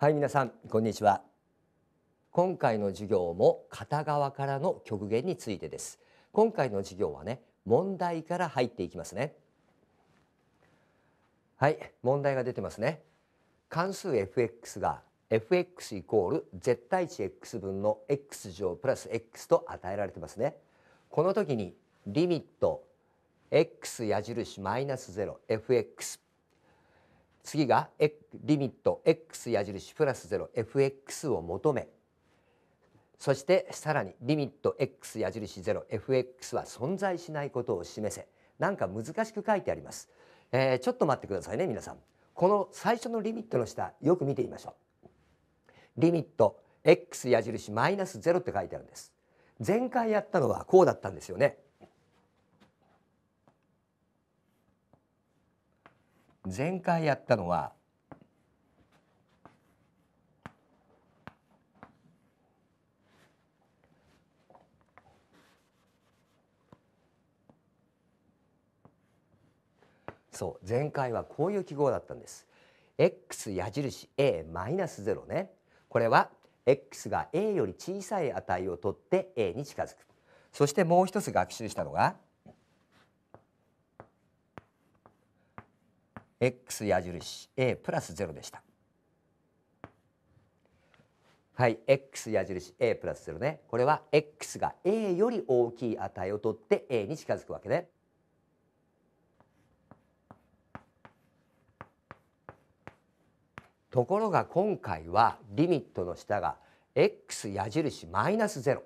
はい皆さんこんにちは今回の授業も片側からの極限についてです今回の授業はね問題から入っていきますねはい問題が出てますね関数 fx が fx イコール絶対値 x 分の x 乗プラス x と与えられてますねこの時にリミット x 矢印マイナスゼロ f x 次がリミット x 矢印プラス 0fx を求めそしてさらにリミット x 矢印 0fx は存在しないことを示せなんか難しく書いてあります、えー、ちょっと待ってくださいね皆さんこの最初のリミットの下よく見てみましょうリミット x 矢印マイナス0って書いてあるんです前回やったのはこうだったんですよね前回やったのはそう前回はこういう記号だったんです。x 矢印 a マイナス0ね。これは x が a より小さい値を取って a に近づく。そしてもう一つ学習したのが x 矢印 a プラス0でした。はい x 矢印 a プラス0ねこれは x が a より大きい値を取って a に近づくわけね。ところが今回はリミットの下が x 矢印マイナス0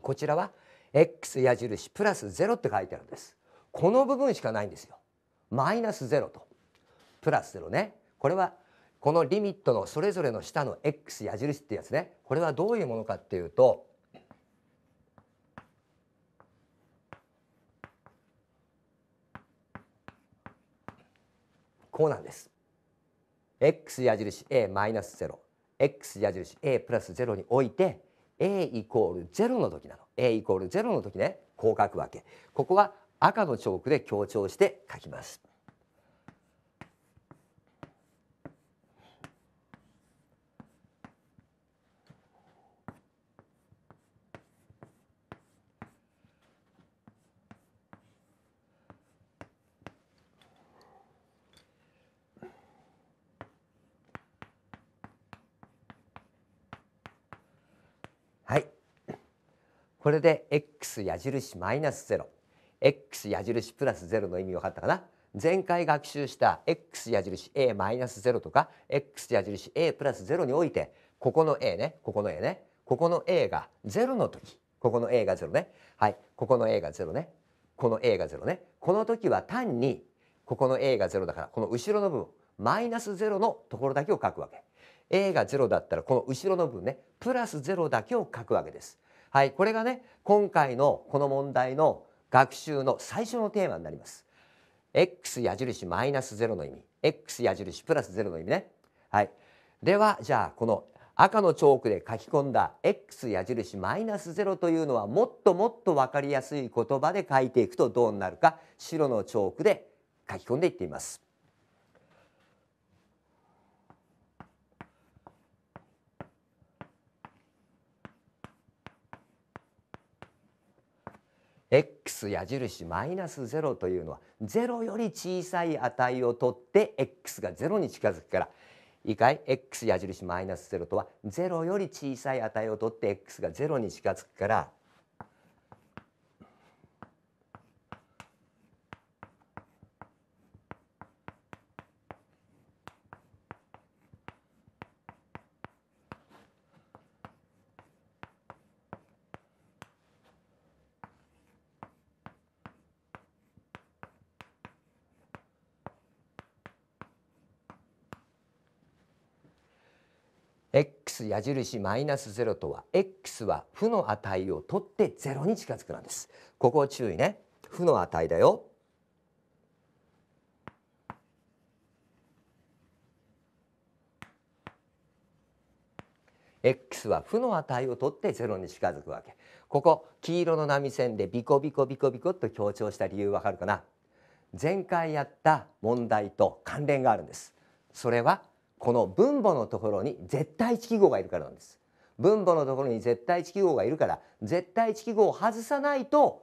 こちらは x 矢印プラス0って書いてあるんですこの部分しかないんですよマイナス0とプラス0ねこれはこのリミットのそれぞれの下の x 矢印ってやつねこれはどういうものかっていうとこうなんです。x 矢印 a マイナス 0x 矢印 a プラス0において a イコール0の時なの a イコール0の時ねこう書くわけここは赤のチョークで強調して書きます。これで x 矢印マイナス 0x 矢印プラス0の意味分かったかな前回学習した x 矢印 a マイナス0とか x 矢印 a プラス0においてここの a ねここの a ねここの a が0の時ここの a が0ねはいここの a が0ねこの a が0ねこの時は単にここの a が0だからこの後ろの部分マイナス0のところだけを書くわけ a が0だったらこの後ろの部分ねプラス0だけを書くわけですはい、これがね今回のこの問題の学習の最初のテーマになります。x 矢印マイナスロの意味 x 矢印プラスロの意味ね。はい、ではじゃあこの赤のチョークで書き込んだ x 矢印マイナス0というのはもっともっと分かりやすい言葉で書いていくとどうなるか白のチョークで書き込んでいっています。x 矢印マイナス0というのは0より小さい値をとって x が0に近づくからいいかい x 矢印マイナス0とは0より小さい値をとって x が0に近づくから矢印マイナス0とは x は負の値を取って0に近づくなんです。ここ注意ね。負の値だよ。x は負の値を取って0に近づくわけ。ここ黄色の波線でビコビコビコビコと強調した理由わかるかな前回やった問題と関連があるんです。それはこの分母のところに絶対値記号がいるからなんです分母のところに絶対値記号がいるから絶対値記号を外さないと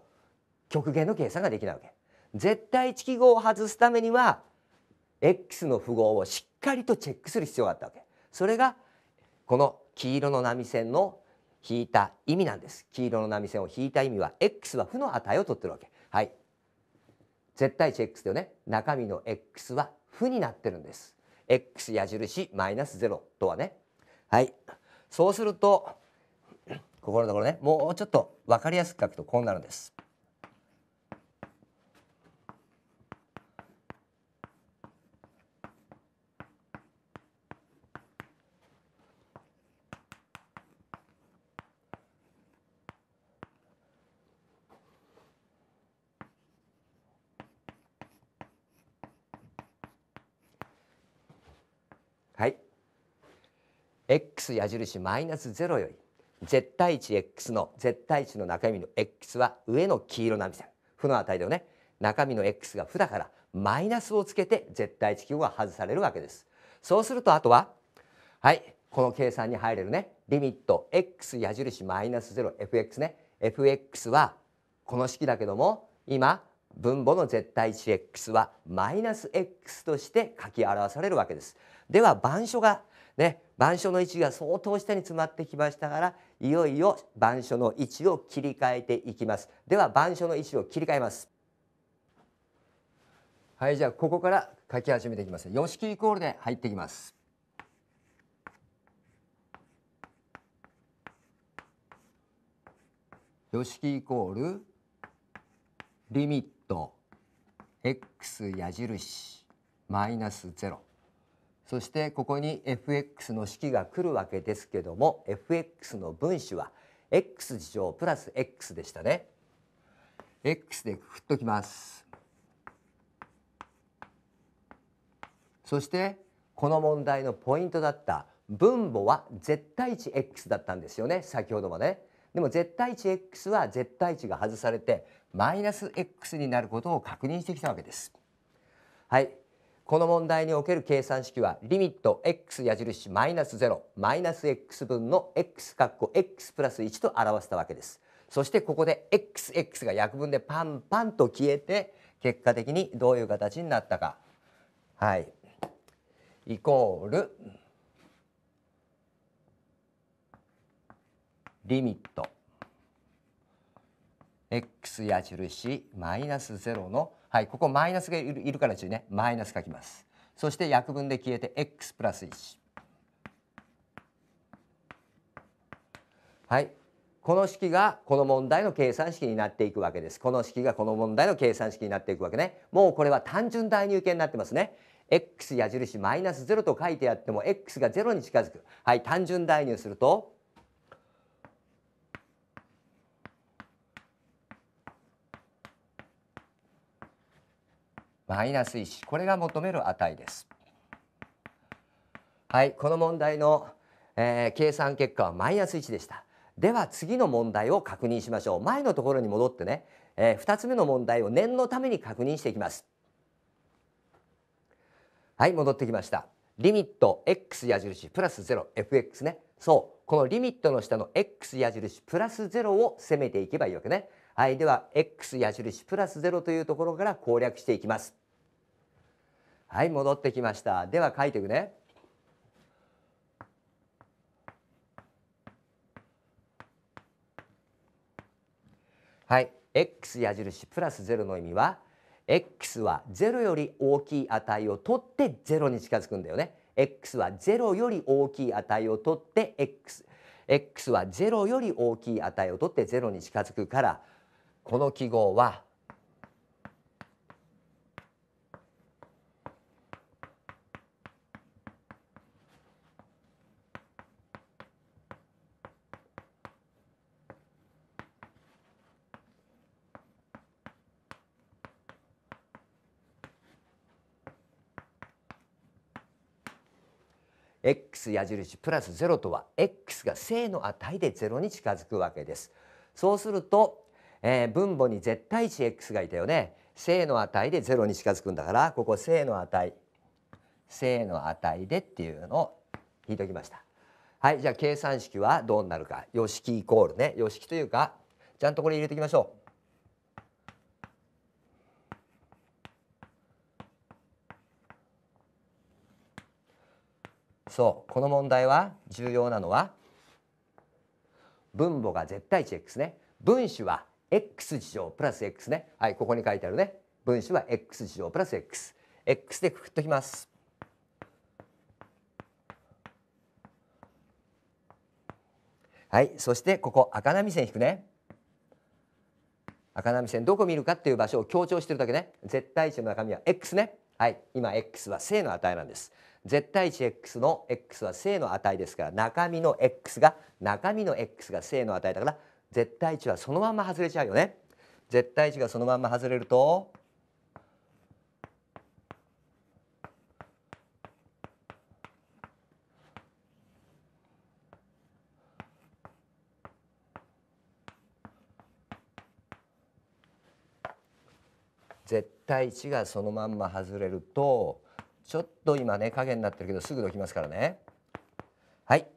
極限の計算ができないわけ絶対値記号を外すためには x の符号をしっかりとチェックする必要があったわけそれがこの黄色の波線の引いた意味なんです黄色の波線を引いた意味は x は負の値を取ってるわけはい絶対値 x だよね中身の x は負になってるんです x 矢印マイナス0とはねはいそうするとここのところねもうちょっと分かりやすく書くとこうなるんです x 矢印マイナス0より絶対値 x の絶対値の中身の x は上の黄色なんですよ。負の値だよね。中身の x が負だからマイナスをつけて絶対値記号が外されるわけです。そうするとあとははいこの計算に入れるねリミット x 矢印マイナス 0fx ね fx はこの式だけども今分母の絶対値 x はマイナス x として書き表されるわけです。では板書がね、板書の位置が相当下に詰まってきましたからいよいよ板書の位置を切り替えていきますでは板書の位置を切り替えますはいじゃあここから書き始めていきます様式イコールで入っていきますしきイコールリミット x 矢印マイナスロ。そしてここに fx の式が来るわけですけども fx の分子は x 事乗プラス x でしたね。x でくくっときます。そしてこの問題のポイントだった分母は絶対値 x だったんですよね先ほどまで、ね、でも絶対値 x は絶対値が外されてマイナス x になることを確認してきたわけです。はいこの問題における計算式はリミット x 矢印マイナス0マイナス x 分の x 括弧 x プラス1と表したわけですそしてここで xx が約分でパンパンと消えて結果的にどういう形になったかはいイコールリミット x 矢印マイナス0のはい、ここマイナスがいるからでねマイナス書きますそして約分で消えて x プラス1はいこの式がこの問題の計算式になっていくわけですこの式がこの問題の計算式になっていくわけねもうこれは単純代入形になってますね x 矢印マイナス0と書いてあっても x が0に近づくはい単純代入するとマイナス1これが求める値です。はいこの問題の、えー、計算結果はマイナス1でした。では次の問題を確認しましょう。前のところに戻ってね、えー、2つ目の問題を念のために確認していきます。はい戻ってきました。リミット x 矢印プラス 0fx ねそうこのリミットの下の x 矢印プラス0を攻めていけばいいわけねはいでは x 矢印プラス0というところから攻略していきますはい戻ってきましたでは書いていくねはい x 矢印プラス0の意味は x は0より大きい値を取って0に近づくんだよね x は0より大きい値を取って x x は0より大きい値を取って0に近づくからこの記号は x 矢印プラス0とは x が正の値で0に近づくわけです。そうすると、えー、分母に絶対値 x がいたよね。正の値で0に近づくんだからここ正の値正の値でっていうのを引いておきました。はいじゃあ計算式はどうなるか。様式イコールね。様式というかちゃんとこれ入れていきましょう。そうこの問題は重要なのは分母が絶対値 x ね分子は x 事乗プラス x ねはいここに書いてあるね分子は x 事乗プラス x x でくくっときますはいそしてここ赤波線引くね赤波線どこ見るかっていう場所を強調してるだけね絶対値の中身は x ねはい今 x は正の値なんです絶対値 x の x は正の値ですから中身の x が中身の x が正の値だから絶対値はそのまま外れちゃうよね。絶対値がそのまま外れると絶対値がそのまんま外れるとちょっと今ね影になってるけどすぐどきますからねはい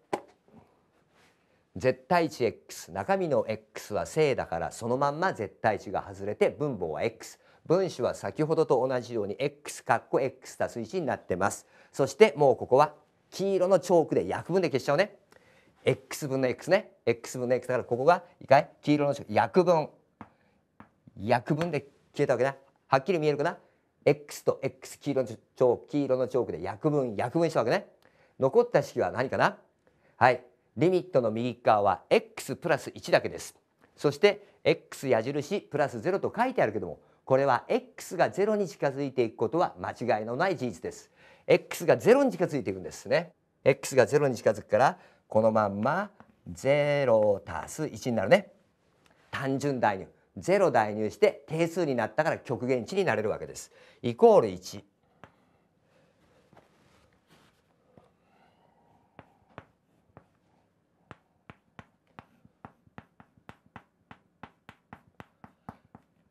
絶対値 x 中身の x は正だからそのまんま絶対値が外れて分母は x 分子は先ほどと同じように x かっこ x たす1になってますそしてもうここは黄色のチョークで約分で消しちゃうね x 分の x ね x 分の x だからここがいいかい黄色の約分約分で消えたわけだはっきり見えるかな X と X 黄色のチョーク、黄色のチョークで約分、約分したわけね。残った式は何かなはい。リミットの右側は X プラス1だけです。そして X 矢印プラス0と書いてあるけども、これは X が0に近づいていくことは間違いのない事実です。X が0に近づいていくんですね。X が0に近づくから、このまんま0足す1になるね。単純代入。ゼロ代入して定数になったから極限値になれるわけです。イコール一。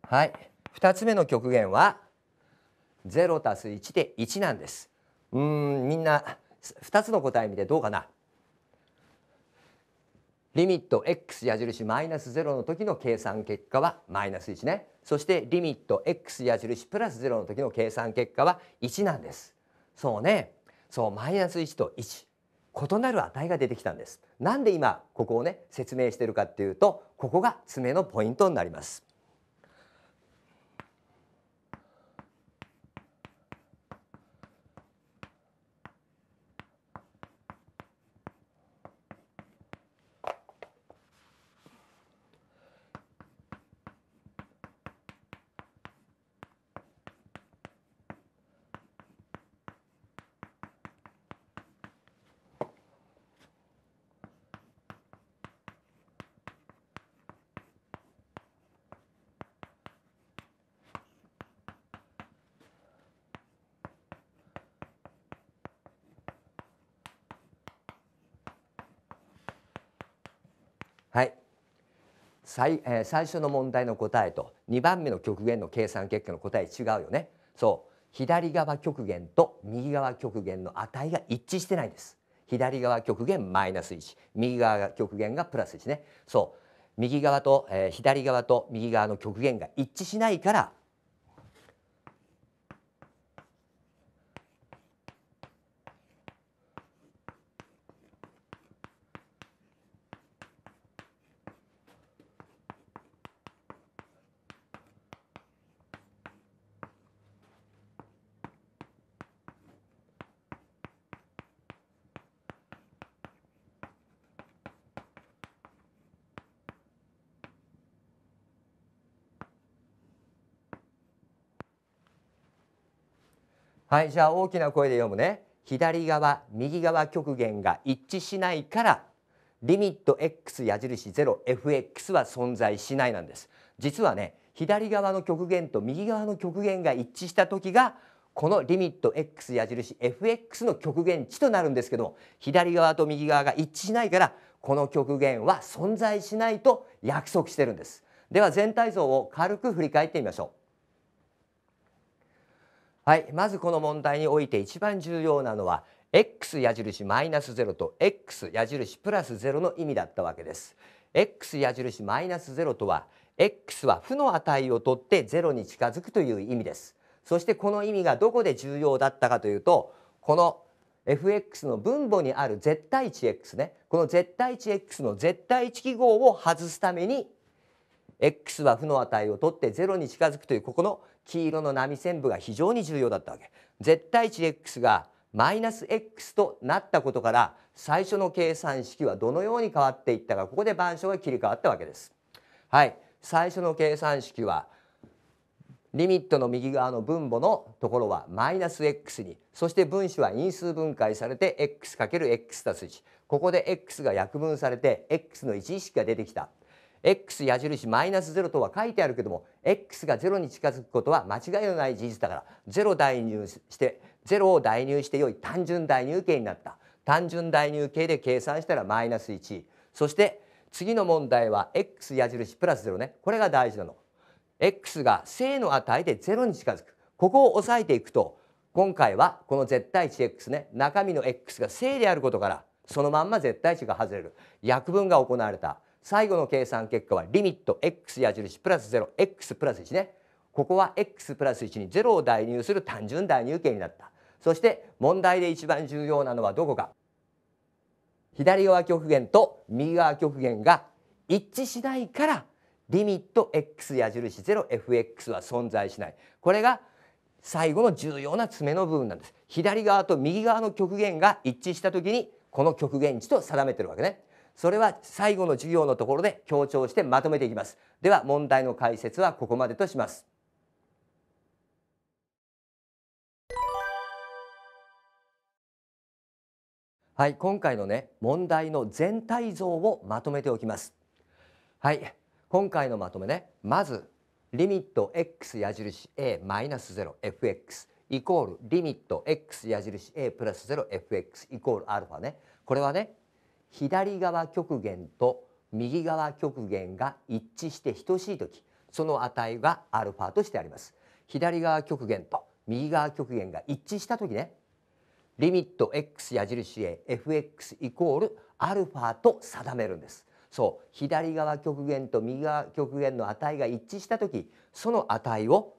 はい、二つ目の極限はゼロたす一で一なんです。うんみんな二つの答え見てどうかなリミット x 矢印マイナス0の時の計算結果はマイナス1ねそしてリミット x 矢印プラス0の時の計算結果は1なんですそうねそうマイナス1と1異なる値が出てきたんですなんで今ここをね説明してるかっていうとここが爪のポイントになりますはい最,、えー、最初の問題の答えと2番目の極限の計算結果の答え違うよねそう左側極限と右側極限の値が一致してないんです左側極限マイナス1右側極限がプラス1ねそう右側と、えー、左側と右側の極限が一致しないからはいじゃあ大きな声で読むね左側右側極限が一致しないからリミット x 矢印 0fx は存在しないなんです実はね左側の極限と右側の極限が一致した時がこのリミット x 矢印 fx の極限値となるんですけども左側と右側が一致しないからこの極限は存在しないと約束してるんですでは全体像を軽く振り返ってみましょうはい、まずこの問題において一番重要なのは x 矢印マイナス0と x 矢印プラス0の意味だったわけです。x 矢印マイナス0とは x は負の値をとって0に近づくという意味です。そしてこの意味がどこで重要だったかというとこの fx の分母にある絶対値 x ねこの絶対値 x の絶対値記号を外すために x は負の値をとって0に近づくというここの黄色の波線部が非常に重要だったわけ絶対値 x がマイナス x となったことから最初の計算式はどのように変わっていったかここで板書が切り替わったわけです。はい、最初の計算式はリミットの右側の分母のところはマイナス x にそして分子は因数分解されて x×x たす1ここで x が約分されて x の1式が出てきた x 矢印マイナス0とは書いてあるけども x が0に近づくことは間違いのない事実だから0代入して0を代入して良い単純代入形になった単純代入形で計算したらマイナス1そして次の問題は x 矢印プラス0ねこれが大事なの x が正の値で0に近づくここを押さえていくと今回はこの絶対値 x ね中身の x が正であることからそのまんま絶対値が外れる約分が行われた最後の計算結果はリミット x 矢印プラス 0x プラス1ねここは x プラス1に0を代入する単純代入形になったそして問題で一番重要なのはどこか左側極限と右側極限が一致しないからリミット x 矢印 0fx は存在しないこれが最後の重要な爪の部分なんです左側と右側の極限が一致した時にこの極限値と定めてるわけねそれは最後の授業のところで強調してまとめていきますでは問題の解説はここまでとしますはい今回のね問題の全体像をまとめておきますはい今回のまとめねまずリミット x 矢印 a-0fx イコールリミット x 矢印 a プラス 0fx イコールアルファねこれはね左側極限と右側極限が一致して等しい時その値がアルファとしてあります左側極限と右側極限が一致した時ねリミット x 矢印へ fx イコールアルファと定めるんですそう左側極限と右側極限の値が一致した時その値を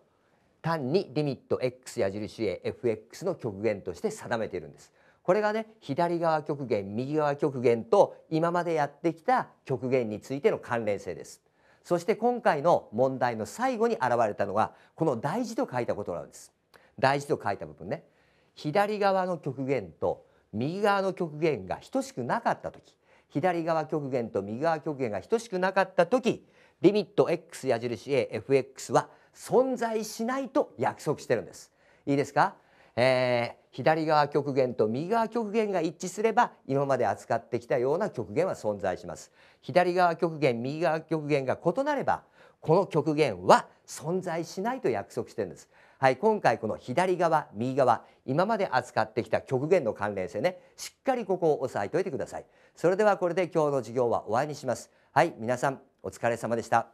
単にリミット x 矢印へ fx の極限として定めているんですこれがね左側極限右側極限と今までやってきた極限についての関連性です。そして今回の問題の最後に現れたのはこの大事と書いたことなんです。大事と書いた部分ね左側の極限と右側の極限が等しくなかった時左側極限と右側極限が等しくなかった時リミット x 矢印 AFX は存在しないと約束してるんです。いいですかえー、左側極限と右側極限が一致すれば今まで扱ってきたような極限は存在します左側極限右側極限が異なればこの極限は存在しないと約束してるんですはい今回この左側右側今まで扱ってきた極限の関連性ねしっかりここを押さえておいてくださいそれではこれで今日の授業は終わりにしますはい皆さんお疲れ様でした